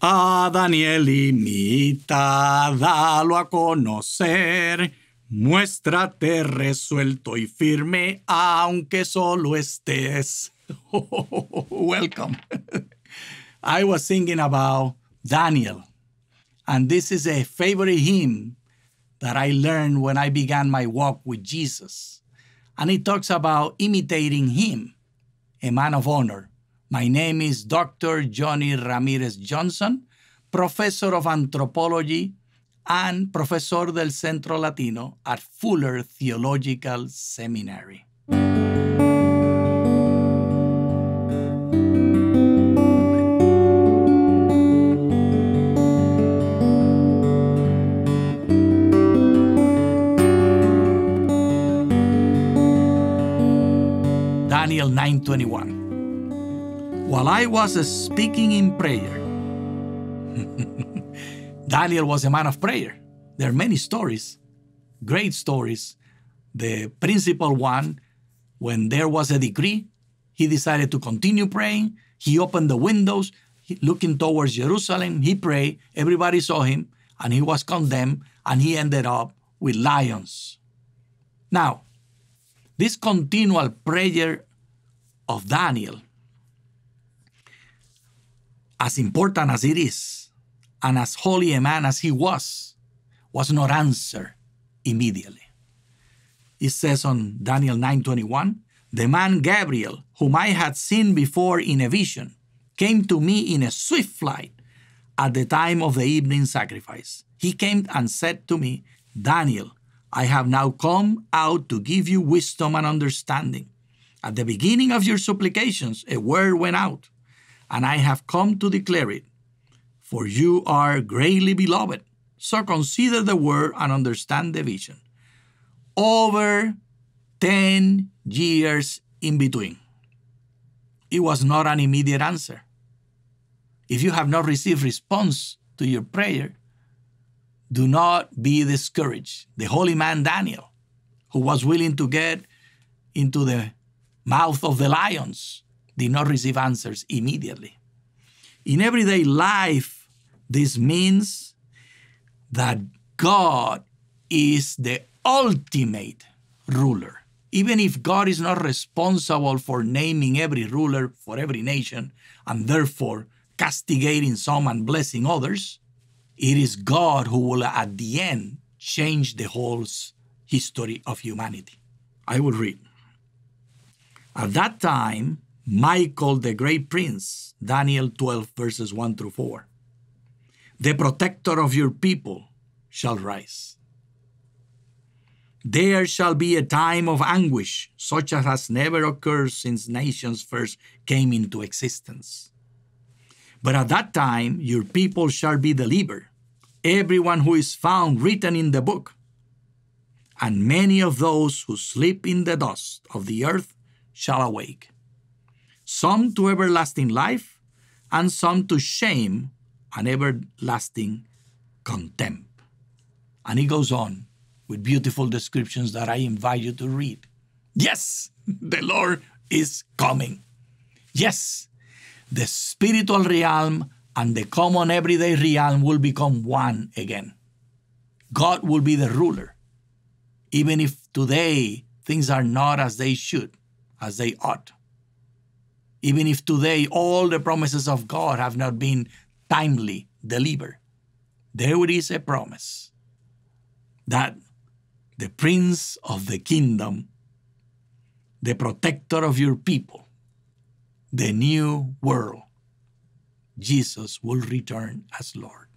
A Daniel imita, dalo a conocer. Muéstrate resuelto y firme, aunque solo estés. Welcome. I was singing about Daniel, and this is a favorite hymn that I learned when I began my walk with Jesus. And it talks about imitating him, a man of honor. My name is Dr. Johnny Ramirez Johnson, professor of anthropology and professor del Centro Latino at Fuller Theological Seminary. Daniel 921 while I was uh, speaking in prayer. Daniel was a man of prayer. There are many stories, great stories. The principal one, when there was a decree, he decided to continue praying. He opened the windows, looking towards Jerusalem. He prayed. Everybody saw him, and he was condemned, and he ended up with lions. Now, this continual prayer of Daniel as important as it is, and as holy a man as he was, was not answered immediately. It says on Daniel 9:21, the man Gabriel, whom I had seen before in a vision, came to me in a swift flight at the time of the evening sacrifice. He came and said to me, Daniel, I have now come out to give you wisdom and understanding. At the beginning of your supplications, a word went out and I have come to declare it. For you are greatly beloved. So consider the word and understand the vision. Over 10 years in between. It was not an immediate answer. If you have not received response to your prayer, do not be discouraged. The holy man Daniel, who was willing to get into the mouth of the lions, did not receive answers immediately. In everyday life, this means that God is the ultimate ruler. Even if God is not responsible for naming every ruler for every nation and therefore castigating some and blessing others, it is God who will at the end change the whole history of humanity. I will read. At that time, Michael the Great Prince, Daniel 12, verses 1 through 4. The protector of your people shall rise. There shall be a time of anguish, such as has never occurred since nations first came into existence. But at that time, your people shall be delivered, everyone who is found written in the book. And many of those who sleep in the dust of the earth shall awake some to everlasting life, and some to shame and everlasting contempt. And he goes on with beautiful descriptions that I invite you to read. Yes, the Lord is coming. Yes, the spiritual realm and the common everyday realm will become one again. God will be the ruler, even if today things are not as they should, as they ought even if today all the promises of God have not been timely delivered, there is a promise that the Prince of the Kingdom, the protector of your people, the new world, Jesus will return as Lord.